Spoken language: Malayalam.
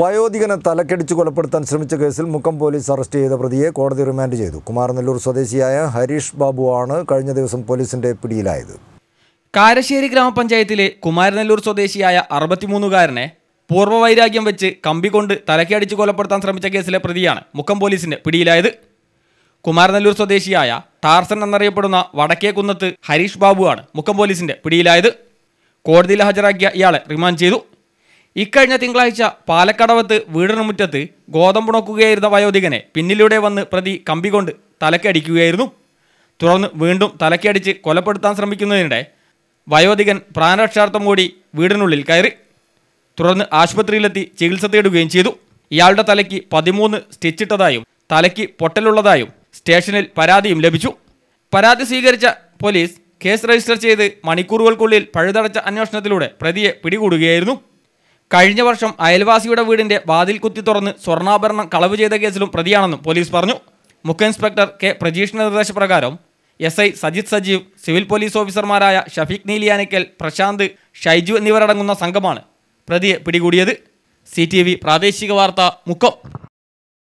വയോധികനെ തലക്കടിച്ച് കൊലപ്പെടുത്താൻ ശ്രമിച്ച കേസിൽ മുക്കം പോലീസ് അറസ്റ്റ് ചെയ്ത പ്രതിയെ കോടതി റിമാൻഡ് ചെയ്തു കുമാരനെല്ലൂർ സ്വദേശിയായ ഹരീഷ് ബാബു ആണ് കഴിഞ്ഞ ദിവസം പോലീസിന്റെ പിടിയിലായത് കാരശ്ശേരി ഗ്രാമപഞ്ചായത്തിലെ കുമാരനെല്ലൂർ സ്വദേശിയായ അറുപത്തിമൂന്നുകാരനെ പൂർവ്വവൈരാഗ്യം വെച്ച് കമ്പി കൊണ്ട് തലക്കടിച്ച് കൊലപ്പെടുത്താൻ ശ്രമിച്ച കേസിലെ പ്രതിയാണ് മുക്കം പോലീസിന്റെ പിടിയിലായത് കുമാരനെല്ലൂർ സ്വദേശിയായ ടാർസൺ എന്നറിയപ്പെടുന്ന വടക്കേ കുന്നത്ത് ഹരീഷ് ബാബുവാണ് മുക്കം പോലീസിന്റെ പിടിയിലായത് കോടതിയിൽ ഹാജരാക്കിയ ഇയാളെ റിമാൻഡ് ചെയ്തു ഇക്കഴിഞ്ഞ തിങ്കളാഴ്ച പാലക്കടവത്ത് വീടിന് മുറ്റത്ത് ഗോതമ്പുണക്കുകയായിരുന്ന വയോധികനെ പിന്നിലൂടെ വന്ന് പ്രതി കമ്പി കൊണ്ട് തലക്കടിക്കുകയായിരുന്നു തുടർന്ന് വീണ്ടും തലക്കടിച്ച് കൊലപ്പെടുത്താൻ ശ്രമിക്കുന്നതിനിടെ വയോധികൻ പ്രാണരക്ഷാർത്ഥം കൂടി വീടിനുള്ളിൽ കയറി തുടർന്ന് ആശുപത്രിയിലെത്തി ചികിത്സ തേടുകയും ചെയ്തു ഇയാളുടെ തലയ്ക്ക് പതിമൂന്ന് സ്റ്റിച്ചിട്ടതായും തലയ്ക്ക് പൊട്ടലുള്ളതായും സ്റ്റേഷനിൽ പരാതിയും ലഭിച്ചു പരാതി സ്വീകരിച്ച പോലീസ് കേസ് രജിസ്റ്റർ ചെയ്ത് മണിക്കൂറുകൾക്കുള്ളിൽ പഴുതടച്ച അന്വേഷണത്തിലൂടെ പ്രതിയെ പിടികൂടുകയായിരുന്നു കഴിഞ്ഞ വർഷം അയൽവാസിയുടെ വീടിന്റെ വാതിൽ കുത്തി തുറന്ന് സ്വർണ്ണാഭരണം കളവ് ചെയ്ത കേസിലും പ്രതിയാണെന്നും പോലീസ് പറഞ്ഞു മുഖ്യ ഇൻസ്പെക്ടർ കെ പ്രജീഷിന്റെ നിർദ്ദേശപ്രകാരം S I Sajith Sajeev civil police ഓഫീസർമാരായ ഷഫീഖ് നീലിയാനിക്കൽ പ്രശാന്ത് ഷൈജു എന്നിവരടങ്ങുന്ന സംഘമാണ് പ്രതിയെ പിടികൂടിയത് സി പ്രാദേശിക വാർത്ത മുക്കം